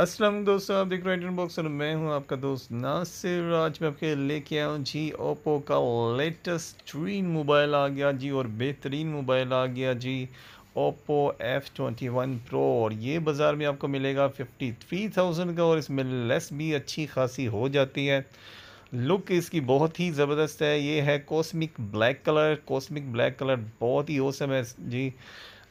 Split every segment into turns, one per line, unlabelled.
असलम दोस्तों आप देख रहे हैं बॉक्स और मैं हूं आपका दोस्त नासिर आज मैं आपके लेके आया हूं जी ओप्पो का लेटेस्ट ट्रीन मोबाइल आ गया जी और बेहतरीन मोबाइल आ गया जी Oppo F twenty one pro और ये बाज़ार में आपको मिलेगा फिफ्टी थ्री थाउजेंड का और इसमें लेस भी अच्छी खासी हो जाती है लुक इसकी बहुत ही ज़बरदस्त है ये है cosmic black colour cosmic black colour बहुत ही ओसम है जी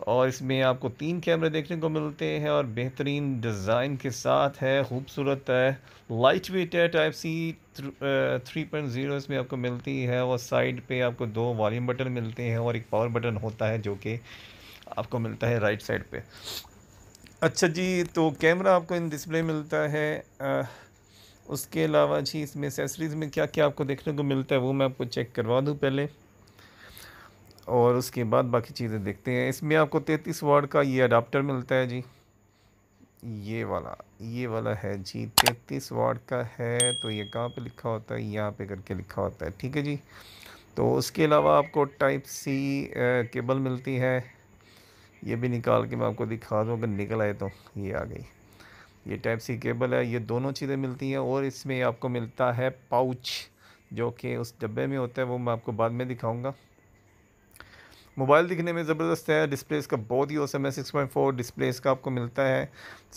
और इसमें आपको तीन कैमरे देखने को मिलते हैं और बेहतरीन डिज़ाइन के साथ है खूबसूरत है लाइट वेट है type C three point zero इसमें आपको मिलती है और साइड पे आपको दो वॉल्यूम बटन मिलते हैं और एक पावर बटन होता है जो कि आपको मिलता है राइट साइड पे अच्छा जी तो कैमरा आपको इन डिस्प्ले मिलता है आ, उसके अलावा जी इसमें एसेसरीज़ में क्या क्या आपको देखने को मिलता है वो मैं आपको चेक करवा दूँ पहले और उसके बाद बाकी चीज़ें देखते हैं इसमें आपको तैंतीस वाट का ये अडाप्टर मिलता है जी ये वाला ये वाला है जी तैंतीस वाट का है तो ये कहाँ पे लिखा होता है यहाँ पे करके लिखा होता है ठीक है जी तो उसके अलावा आपको टाइप सी केबल मिलती है ये भी निकाल के मैं आपको दिखा दूँ अगर निकल आए तो ये आ गई ये टाइप सी केबल है ये दोनों चीज़ें मिलती हैं और इसमें आपको मिलता है पाउच जो कि उस डब्बे में होता है वो मैं आपको बाद में दिखाऊँगा मोबाइल दिखने में ज़बरदस्त है डिस्प्ले इसका बहुत ही औसम है सिक्स पॉइंट फोर डिस्प्ले इसका आपको मिलता है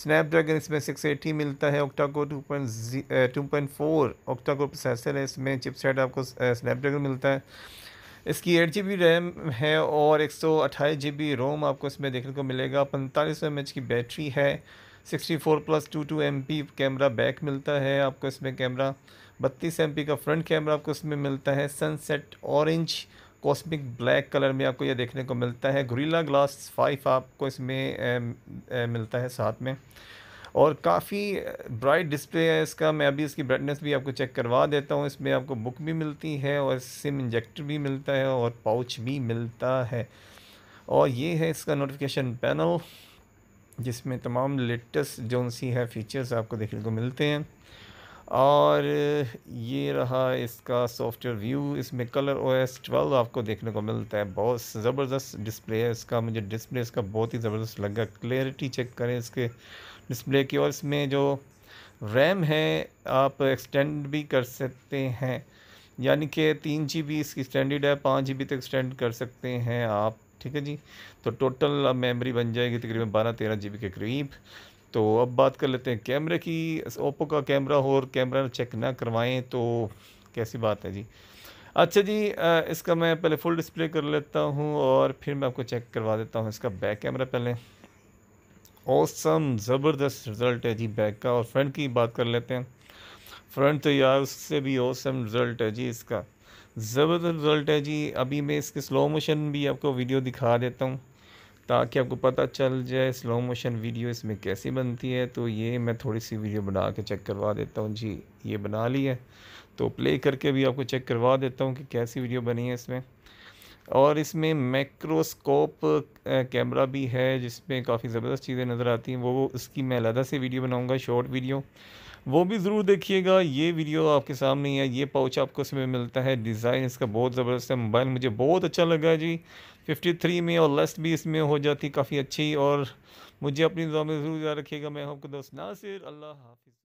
स्नैपड्रैगन इसमें सिक्स एटी मिलता है octa core two point two point four octa core processor है इसमें चिपसेट आपको स्नैपड्रैगन मिलता है इसकी एट जी बी रैम है और एक सौ अट्ठाईस जी बी रोम आपको इसमें देखने को मिलेगा पैंतालीस सौ एम एच की बैटरी है sixty four plus two two M P camera back मिलता है आपको इसमें कैमरा बत्तीस एम पी का फ्रंट कैमरा आपको इसमें मिलता है sunset orange cosmic black colour में आपको ये देखने को मिलता है गुरीला ग्लास फाइव आपको इसमें ए, ए, मिलता है साथ में और काफ़ी ब्राइट डिस्प्ले है इसका मैं अभी इसकी ब्राइटनेस भी आपको चेक करवा देता हूँ इसमें आपको बुक भी मिलती है और सिम इंजेक्टर भी मिलता है और पाउच भी मिलता है और ये है इसका नोटिफिकेशन पैनल जिसमें तमाम लेटेस्ट जो सी है फीचर्स आपको देखने को मिलते हैं और ये रहा इसका सॉफ्टवेयर व्यू इसमें कलर ओ एस ट्वेल्व आपको देखने को मिलता है बहुत ज़बरदस्त डिस्प्ले है इसका मुझे डिस्प्ले इसका बहुत ही ज़बरदस्त लगा क्लेरिटी चेक करें इसके डिस्प्ले की और इसमें जो रैम है आप एक्सटेंड भी कर सकते हैं यानी कि तीन जी बी इसकी स्टैंडर्ड है पाँच जी बी तक एक्सटेंड कर सकते हैं आप ठीक है जी तो टोटल मेमोरी बन जाएगी तकरीबन बारह तेरह जी बी के करीब तो अब बात कर लेते हैं कैमरे की ओप्पो का कैमरा हो और कैमरा चेक ना करवाएं तो कैसी बात है जी अच्छा जी इसका मैं पहले फुल डिस्प्ले कर लेता हूँ और फिर मैं आपको चेक करवा देता हूँ इसका बैक कैमरा पहले औसम ज़बरदस्त रिज़ल्ट है जी बैक का और फ्रंट की बात कर लेते हैं फ्रंट तो यार उससे भी औसम रिज़ल्ट है जी इसका ज़बरदस्त रिज़ल्ट है जी अभी मैं इसके स्लो मोशन भी आपको वीडियो दिखा देता हूँ ताकि आपको पता चल जाए स्लो मोशन वीडियो इसमें कैसी बनती है तो ये मैं थोड़ी सी वीडियो बना के चेक करवा देता हूँ जी ये बना ली है तो प्ले करके भी आपको चेक करवा देता हूँ कि कैसी वीडियो बनी है इसमें और इसमें मैक्रोस्कोप कैमरा भी है जिसमें काफ़ी ज़बरदस्त चीज़ें नज़र आती हैं वो उसकी मैं अलहदा से वीडियो बनाऊँगा शॉर्ट वीडियो वो भी ज़रूर देखिएगा ये वीडियो आपके सामने है ये पाउच आपको इसमें मिलता है डिज़ाइन इसका बहुत ज़बरदस्त है मोबाइल मुझे बहुत अच्छा लगा जी 53 में और लेस्ट भी इसमें हो जाती काफ़ी अच्छी और मुझे अपनी दुआ में ज़रूर याद रखिएगा मैं आपको दोस्त नासिर अल्लाह हाफिज़